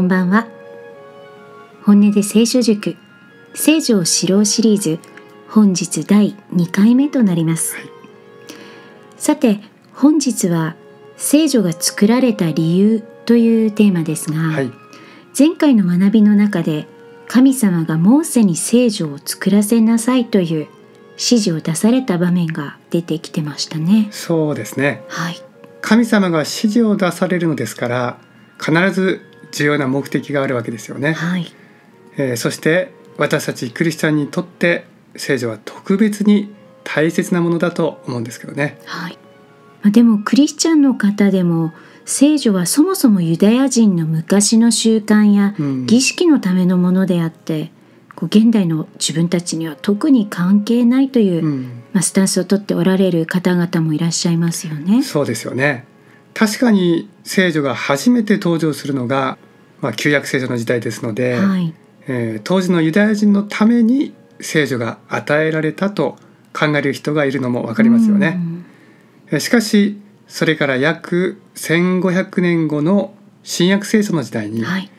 こんばんは本音で聖書塾聖女を知ろうシリーズ本日第2回目となります、さて本日は聖女が作られた理由というテーマですが、はい、前回の学びの中で神様がモーセに聖女を作らせなさいという指示を出された場面が出てきてましたねそうですねはい。神様が指示を出されるのですから必ず重要な目的があるわけですよね。はい、えー、そして私たちクリスチャンにとって聖女は特別に大切なものだと思うんですけどね。はい、でもクリスチャンの方でも聖女はそもそもユダヤ人の昔の習慣や儀式のためのものであって、うん、現代の自分たちには特に関係ないという、うん、まあ、スタンスをとっておられる方々もいらっしゃいますよね。そうですよね確かに聖女が初めて登場するのが、まあ、旧約聖書の時代ですので、はい、えー、当時のユダヤ人のために聖女が与えられたと考える人がいるのも分かりますよね。うん、しかしそれから約1500年後の新約聖書の時代に、はい、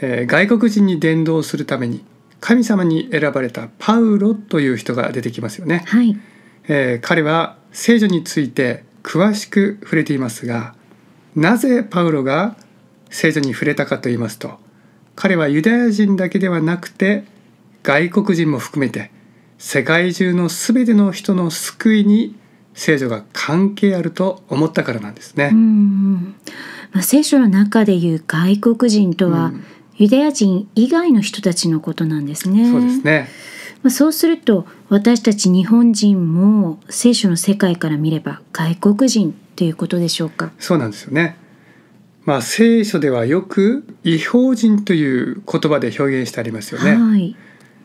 えー、外国人に伝道するために神様に選ばれたパウロという人が出てきますよね。はい、えー、彼は聖女について詳しく触れていますがなぜパウロが聖書に触れたかと言いますと彼はユダヤ人だけではなくて外国人も含めて世界中の全ての人の救いに聖書が関係あると思ったからなんですね。まあ、聖書の中でいう外国人とは、うん、ユダヤ人以外の人たちのことなんですね。そうですね。まそうすると私たち日本人も聖書の世界から見れば外国人ということでしょうかそうなんですよね。まあ、聖書ではよく「違法人」という言葉で表現してありますよね。はい、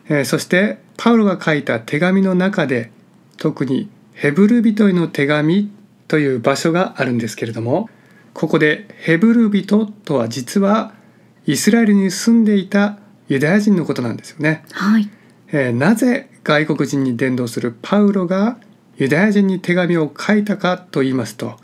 えー、そしてパウロが書いた手紙の中で特に「ヘブル人への手紙」という場所があるんですけれどもここで「ヘブル人」とは実はイスラエルに住んでいたユダヤ人のことなんですよね。はいえー、なぜ外国人に伝道するパウロがユダヤ人に手紙を書いたかと言いますと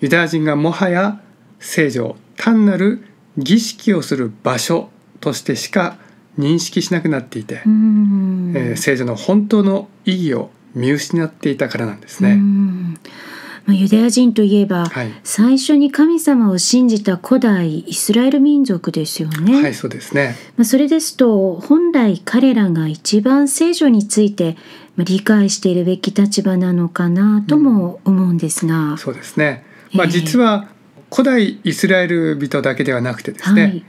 ユダヤ人がもはや聖女単なる儀式をする場所としてしか認識しなくなっていて、えー、聖女の本当の意義を見失っていたからなんですね。まユダヤ人といえば、はい、最初に神様を信じた古代イスラエル民族ですよね。はい、そうですね。まそれですと本来彼らが一番聖書について理解しているべき立場なのかなとも思うんですが。うん、そうですね。まあ、実は古代イスラエル人だけではなくてですね、はい、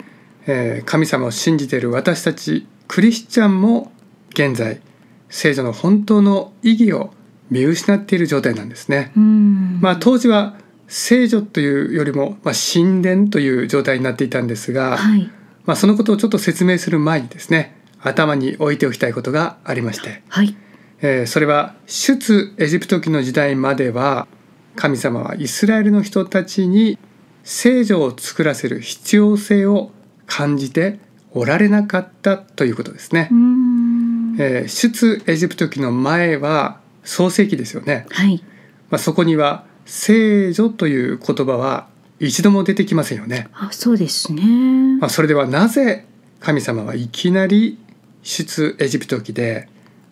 えー、神様を信じている私たちクリスチャンも現在聖女の本当の意義を見失っている状態なんですね。まあ、当時は聖女というよりも、まあ、神殿という状態になっていたんですが、はい、まあ、そのことをちょっと説明する前にですね頭に置いておきたいことがありまして、はい、えそれは出エジプト記の時代までは神様はイスラエルの人たちに聖女を作らせる必要性を感じておられなかったということですね。え出エジプト記の前は創世記ですよね、はいまあ、そこには「聖女」という言葉は一度も出てきませんよね。あそうですね、まあ、それではなぜ神様はいきなり出エジプト記で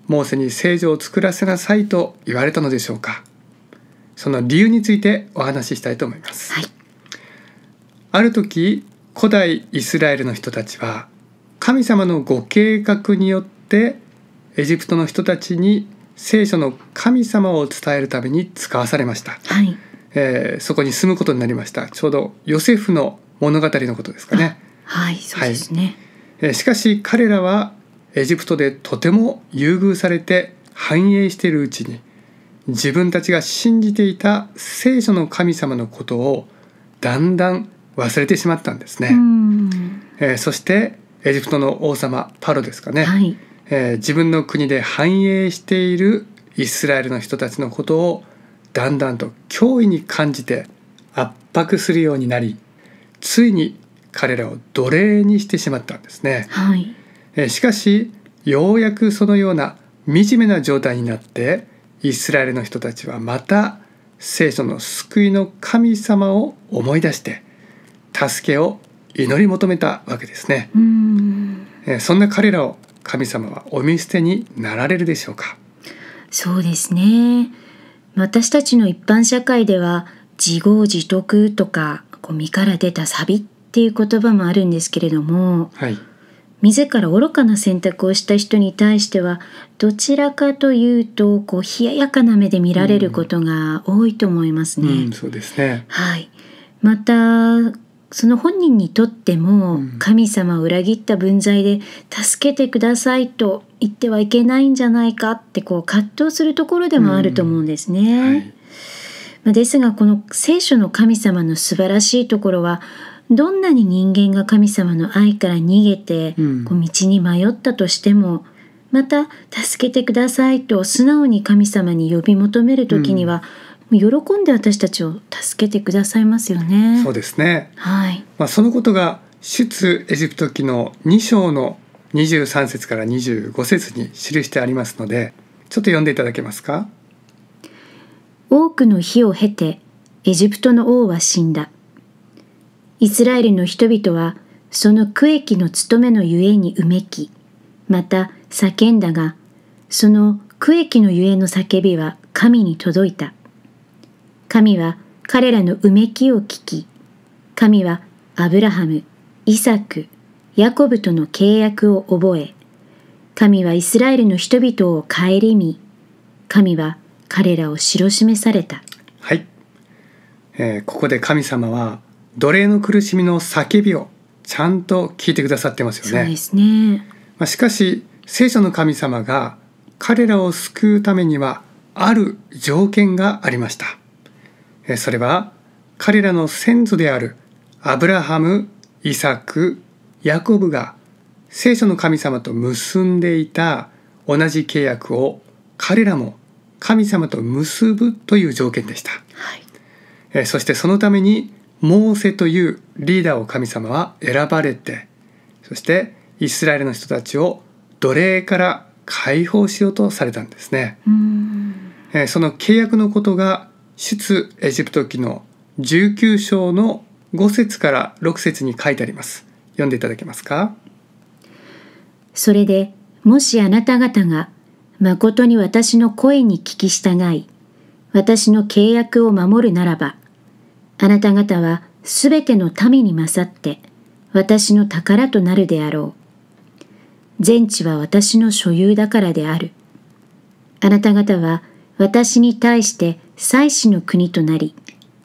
モーセに聖女を作らせなさいと言われたのでしょうかその理由についてお話ししたいと思います。はい、ある時古代イスラエルの人たちは神様のご計画によってエジプトの人たちに聖書の神様を伝えるために使わされました、はい、えー、そこに住むことになりましたちょうどヨセフの物語のことですかねはいそうですね、はい、しかし彼らはエジプトでとても優遇されて繁栄しているうちに自分たちが信じていた聖書の神様のことをだんだん忘れてしまったんですね、えー、そしてエジプトの王様パロですかね、はいえー、自分の国で繁栄しているイスラエルの人たちのことをだんだんと脅威に感じて圧迫するようになりついに彼らを奴隷にしてしまったんですね、はい、えしかしようやくそのような惨めな状態になってイスラエルの人たちはまた聖書の救いの神様を思い出して助けを祈り求めたわけですねそんな彼らを神様はお見捨てになられるでしょうかそうですね私たちの一般社会では自業自得とかこう身から出たサビっていう言葉もあるんですけれども、はい、自ら愚かな選択をした人に対してはどちらかというとこう冷ややかな目で見られることが多いと思いますね。うんうん、そうですねはいまたその本人にとっても神様を裏切った分際で助けてくださいと言ってはいけないんじゃないかってこう葛藤するところでもあると思うんですね。うんはいまあ、ですがこの聖書の神様の素晴らしいところはどんなに人間が神様の愛から逃げて、こう道に迷ったとしてもまた「助けてください」と素直に神様に呼び求める時には、うん喜んで私たちを助けてくださいますよね。そうですね。はい。まあそのことが出エジプト記の2章の23節から25節に記してありますので、ちょっと読んでいただけますか。多くの日を経てエジプトの王は死んだ。イスラエルの人々はその区域の務めのゆえにうめき、また叫んだが、その区域のゆえの叫びは神に届いた。神は彼らのうめきを聞き、神はアブラハム、イサク、ヤコブとの契約を覚え、神はイスラエルの人々を顧み、神は彼らを白示された。はい、えー、ここで神様は奴隷の苦しみの叫びをちゃんと聞いてくださってますよね。ねまあ、しかし聖書の神様が彼らを救うためにはある条件がありました。それは彼らの先祖であるアブラハムイサクヤコブが聖書の神様と結んでいた同じ契約を彼らも神様と結ぶという条件でした、はい、そしてそのためにモーセというリーダーを神様は選ばれてそしてイスラエルの人たちを奴隷から解放しようとされたんですねその契約のことが出エジプト記の19章の5節から6節に書いてあります。読んでいただけますかそれで、もしあなた方が、誠に私の声に聞き従い、私の契約を守るならば、あなた方はすべての民に勝って、私の宝となるであろう。全地は私の所有だからである。あなた方は私に対して祭祀の国となり、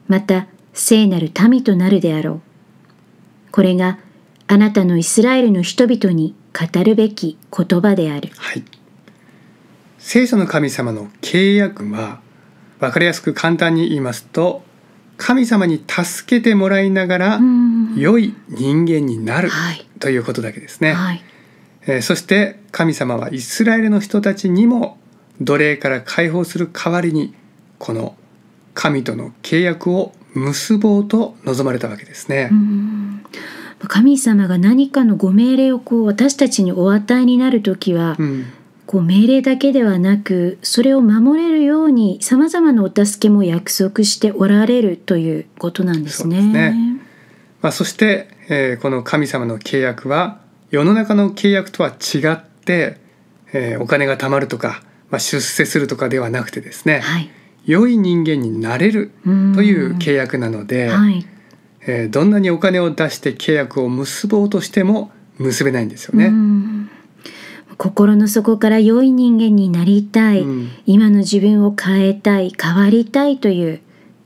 また聖なる民となるであろう。これがあなたのイスラエルの人々に語るべき言葉である。はい、聖書の神様の契約はわかりやすく簡単に言いますと神様に助けてもらいながら良い人間になるはい、ということだけですね。はい、えー、そして神様はイスラエルの人たちにも奴隷から解放する代わりにこの神との契約を結ぼうと望まれたわけですね。神様が何かのご命令をこう私たちにお与えになる時は、うん、こう命令だけではなくそれを守れるようにさまざまなお助けも約束しておられるということなんですね。そねまあ、そして、えー、この神様の契約は世の中の契約とは違って、えー、お金が貯まるとかまあ、出世するとかではなくてですね、はい、良い人間になれるという契約なので、はい、えー、どんなにお金を出して契約を結ぼうとしても結べないんですよね。心の底から良い人間になりたい、うん、今の自分を変えたい変わりたいという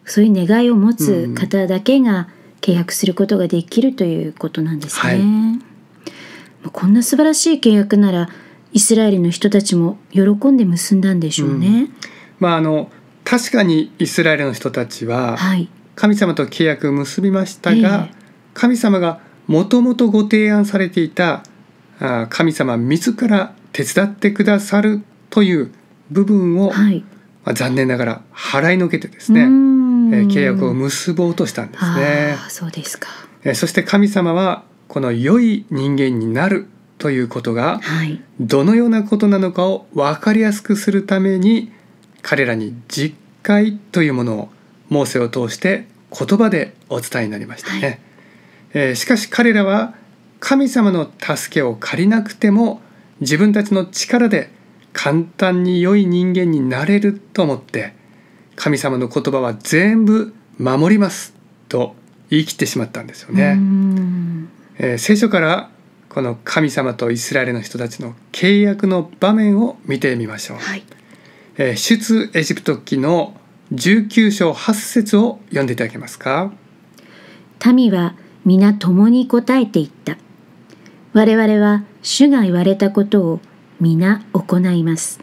そういう願いを持つ方だけが契約することができるということなんですね。はい、こんな素晴らしい契約ならイスラエルの人たちも喜んで結んだんでしょうね。うん、まああの確かにイスラエルの人たちは神様と契約を結びましたが、はいえー、神様がもともとご提案されていた神様自ら手伝ってくださるという部分を、はい、まあ、残念ながら払いのけてですね、えー、契約を結ぼうとしたんですね。あそうですか、えー、そして神様はこの良い人間になるということが、はい、どのようなことなのかを分かりやすくするために彼らに実戒というものをモーセを通して言葉でお伝えになりましたね、はい、えー、しかし彼らは神様の助けを借りなくても自分たちの力で簡単に良い人間になれると思って神様の言葉は全部守りますと言い切ってしまったんですよね、えー、聖書からこの神様とイスラエルの人たちの契約の場面を見てみましょう、はい、えー、出エジプト記の19章8節を読んでいただけますか民は皆共に答えていった我々は主が言われたことを皆行います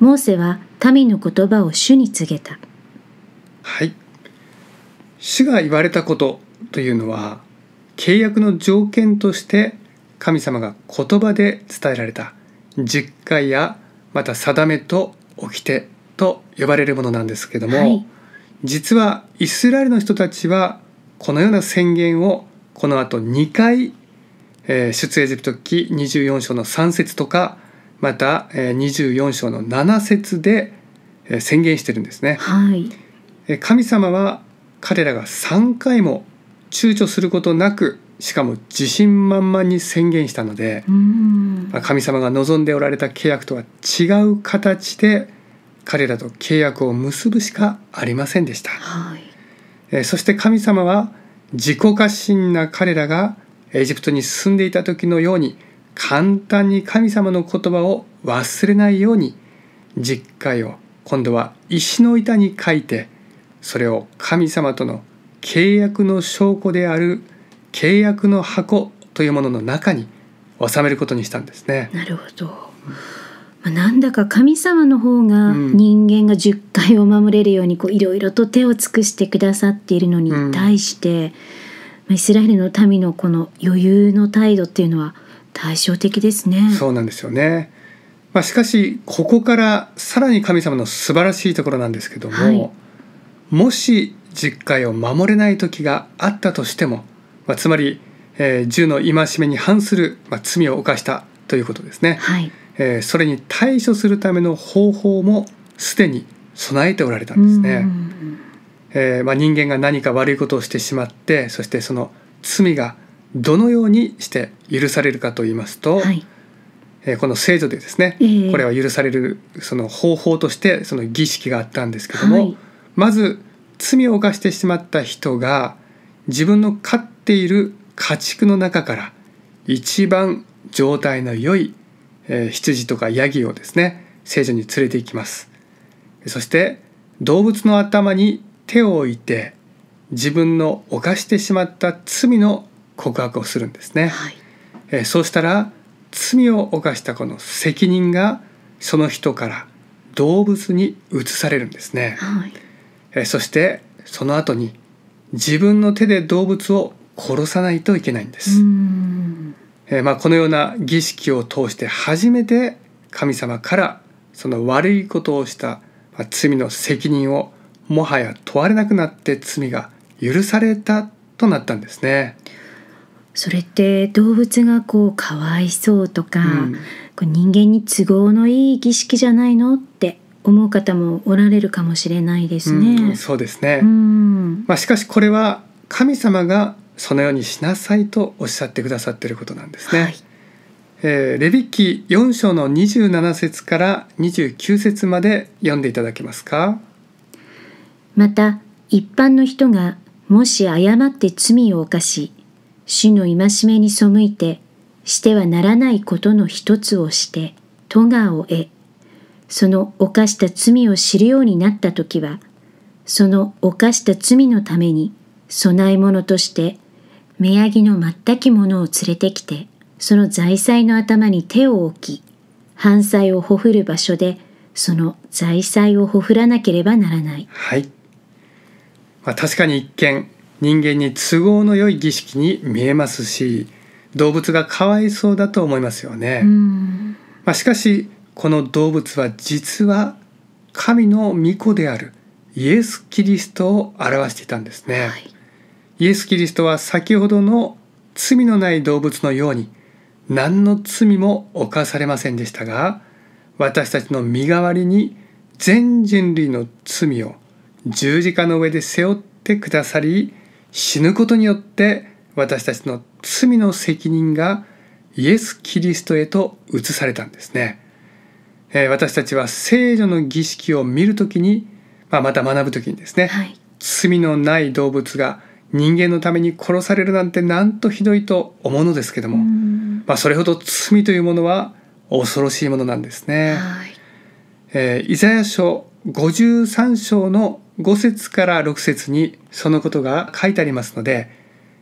モーセは民の言葉を主に告げたはい主が言われたことというのは契約の条件として神様が言葉で伝えられた実戒やまた定めと掟と呼ばれるものなんですけども、はい、実はイスラエルの人たちはこのような宣言をこのあと2回、えー、出エジプト記24章の3節とかまた、えー、24章の7節で、えー、宣言してるんですね、はい、神様は彼らが3回も躊躇することなくしかも自信満々に宣言したので、まあ、神様が望んでおられた契約とは違う形で彼らと契約を結ぶしかありませんでした、はい、そして神様は自己過信な彼らがエジプトに住んでいた時のように簡単に神様の言葉を忘れないように実戒を今度は石の板に書いてそれを神様との契約の証拠である契約の箱というものの中に収めることにしたんですね。なるほど、まあ、なんだか神様の方が人間が十回を守れるようにいろいろと手を尽くしてくださっているのに対して、うん、イスラエルの民のこの余裕の態度っていうのは対照的ですね。そうなんですよね、まあ、しかしここからさらに神様の素晴らしいところなんですけども、はい、もし10を守れない時があったとしても、まあ、つまり、えー、10の戒めに反する、まあ、罪を犯したということですね、はいえー、それに対処するための方法もすでに備えておられたんですね。えーまあ、人間が何か悪いことをしてしまってそしてその罪がどのようにして許されるかと言いますと、はい、えー、この聖女でですね、えー、これは許されるその方法としてその儀式があったんですけども、はい、まず罪を犯してしまった人が自分の飼っている家畜の中から一番状態の良い、え羊とかヤギをですね聖女に連れて行きますそして動物の頭に手を置いて自分の犯してしまった罪の告白をするんですね、はい、えそうしたら罪を犯したこの責任がその人から動物に移されるんですね、はいえそしてその後に自分の手で動物を殺さないといけないんです。えまあ、このような儀式を通して初めて神様からその悪いことをした、まあ、罪の責任をもはや問われなくなって罪が許されたとなったんですね。それって動物がこうかわいそうとか、うん、人間に都合のいい儀式じゃないのって思う方もおられるかもしれないですね。うん、そうですね、まあ、しかしこれは神様がそのようにしなさいとおっしゃってくださっていることなんですね。はい、えー、レビ記四章の二十七節から二十九節まで読んでいただけますか。また一般の人がもし誤って罪を犯し主の戒めに背いてしてはならないことの一つをして咎を得その犯した罪を知るようになった時は、その犯した罪のために、供え物として、目やぎの全きものを連れてきて、その財産の頭に手を置き、犯罪をほふる場所で、その財産をほふらなければならない。はい。まあ、確かに一見、人間に都合の良い儀式に見えますし、動物がかわいそうだと思いますよね。まあ、しかしこの動物は実は神の御子であるイエス・キリストを表していたんですね、はい、イエス・キリストは先ほどの罪のない動物のように何の罪も犯されませんでしたが私たちの身代わりに全人類の罪を十字架の上で背負ってくださり死ぬことによって私たちの罪の責任がイエス・キリストへと移されたんですね。えー、私たちは聖女の儀式を見るときに、まあ、また学ぶときにですね、はい、罪のない動物が人間のために殺されるなんてなんとひどいと思うのですけども、まあ、それほど罪というものは恐ろしいものなんですね。はいえー、イザヤ書53章の5節から6節にそのことが書いてありますので、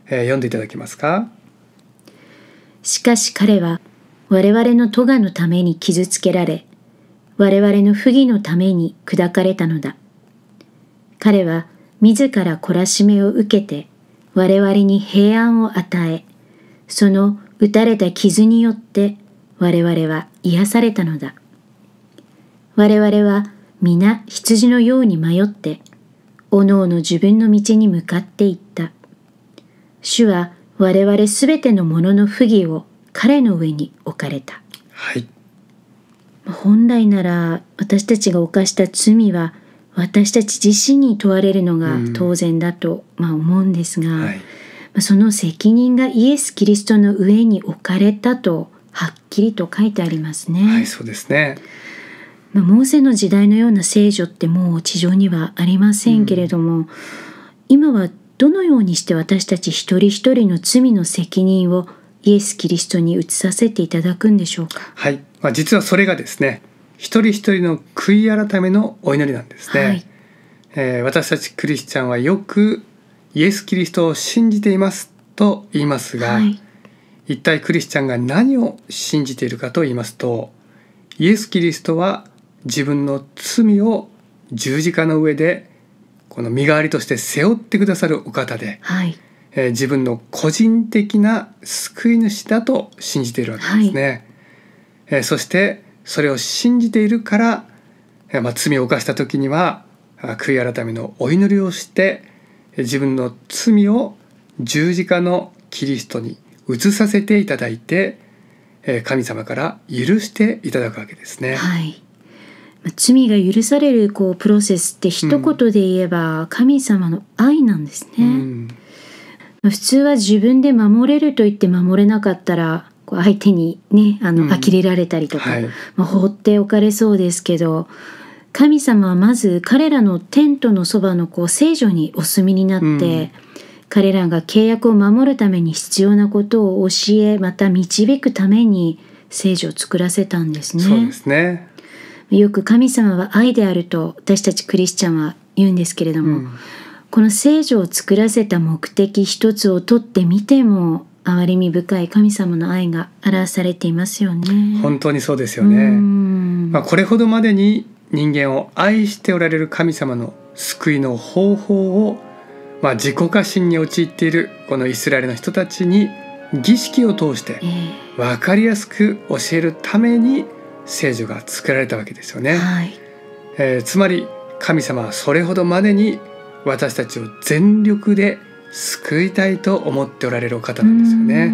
えー、読んでいただけますか。しかし彼は我々の咎のために傷つけられ我々の不義のために砕かれたのだ。彼は自ら懲らしめを受けて我々に平安を与え、その打たれた傷によって我々は癒されたのだ。我々は皆羊のように迷って、おのおの自分の道に向かっていった。主は我々すべてのものの不義を彼の上に置かれた。はい。本来なら私たちが犯した罪は私たち自身に問われるのが当然だと、ま思うんですが、はい、その責任がイエス・キリストの上に置かれたとはっきりと書いてありますね。はい、そうですねまあ、モーセの時代のような聖女ってもう地上にはありませんけれども、うん、今はどのようにして私たち一人一人の罪の責任をイエス・キリストに移させていただくんでしょうか。はいまあ、実はそれがですね一人一人の悔い改めのお祈りなんですね、はい、えー、私たちクリスチャンはよくイエス・キリストを信じていますと言いますが、はい、一体クリスチャンが何を信じているかと言いますとイエス・キリストは自分の罪を十字架の上でこの身代わりとして背負ってくださるお方で、はい、えー、自分の個人的な救い主だと信じているわけですね。はいえそしてそれを信じているから、えまあ、罪を犯した時には悔い改めのお祈りをして自分の罪を十字架のキリストに移させていただいて神様から許していただくわけですね。はい罪が許されるこうプロセスって一言で言えば神様の愛なんですね、うん、普通は自分で守れると言って守れなかったらこう相手にねあの、呆れられたりとか、はい、まあ、放っておかれそうですけど神様はまず彼らのテントのそばのこう聖女にお住みになって、うん、彼らが契約を守るために必要なことを教えまた導くために聖女を作らせたんですね。そうですねよく神様は愛であると私たちクリスチャンは言うんですけれども、うん、この聖女を作らせた目的一つをとってみても憐れみ深い神様の愛が表されていますよね本当にそうですよねまあ、これほどまでに人間を愛しておられる神様の救いの方法をまあ、自己過信に陥っているこのイスラエルの人たちに儀式を通して分かりやすく教えるために聖女が作られたわけですよね、はい、えー、つまり神様はそれほどまでに私たちを全力で救いたいと思っておられる方なんですよね。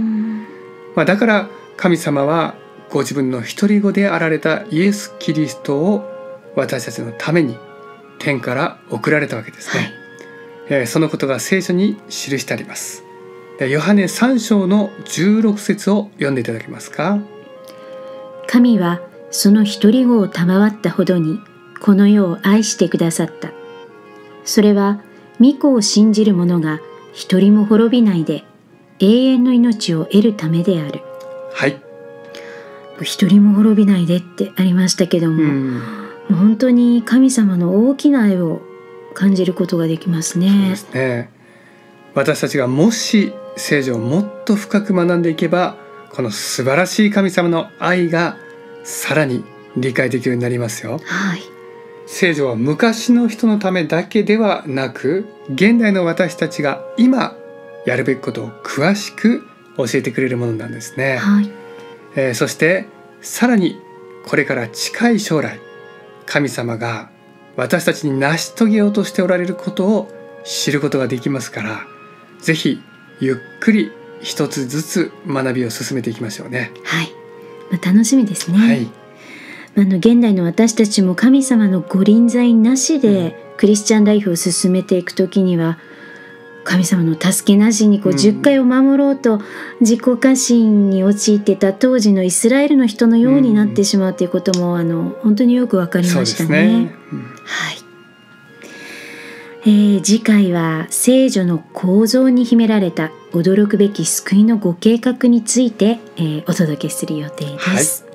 まあ、だから神様はご自分の独り子であられたイエス・キリストを私たちのために天から送られたわけですね、はい、えー、そのことが聖書に記してありますヨハネ3章の16節を読んでいただけますか神はその独り子を賜ったほどにこの世を愛してくださったそれは御子を信じる者が一人も滅びないで永遠の命を得るためである。はい。一人も滅びないでってありましたけども、うん、もう本当に神様の大きな愛を感じることができますね。すね私たちがもし聖女をもっと深く学んでいけば、この素晴らしい神様の愛がさらに理解できるようになりますよ。はい。聖女は昔の人のためだけではなく現代の私たちが今やるべきことを詳しく教えてくれるものなんですね、はい、えー、そしてさらにこれから近い将来神様が私たちに成し遂げようとしておられることを知ることができますから是非ゆっくり一つずつ学びを進めていきましょうね。はい、ま楽しみですね、はいあの現代の私たちも神様のご臨在なしでクリスチャンライフを進めていく時には神様の助けなしにこう10回を守ろうと自己過信に陥ってた当時のイスラエルの人のようになってしまうということもあの本当によく分かりましたね。ねはいえー、次回は聖女の構造に秘められた驚くべき救いのご計画について、えー、お届けする予定です。はい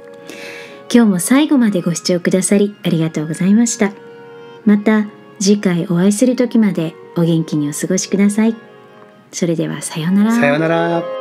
今日も最後までご視聴くださりありがとうございました。また次回お会いする時までお元気にお過ごしください。それではさようなら。さようなら。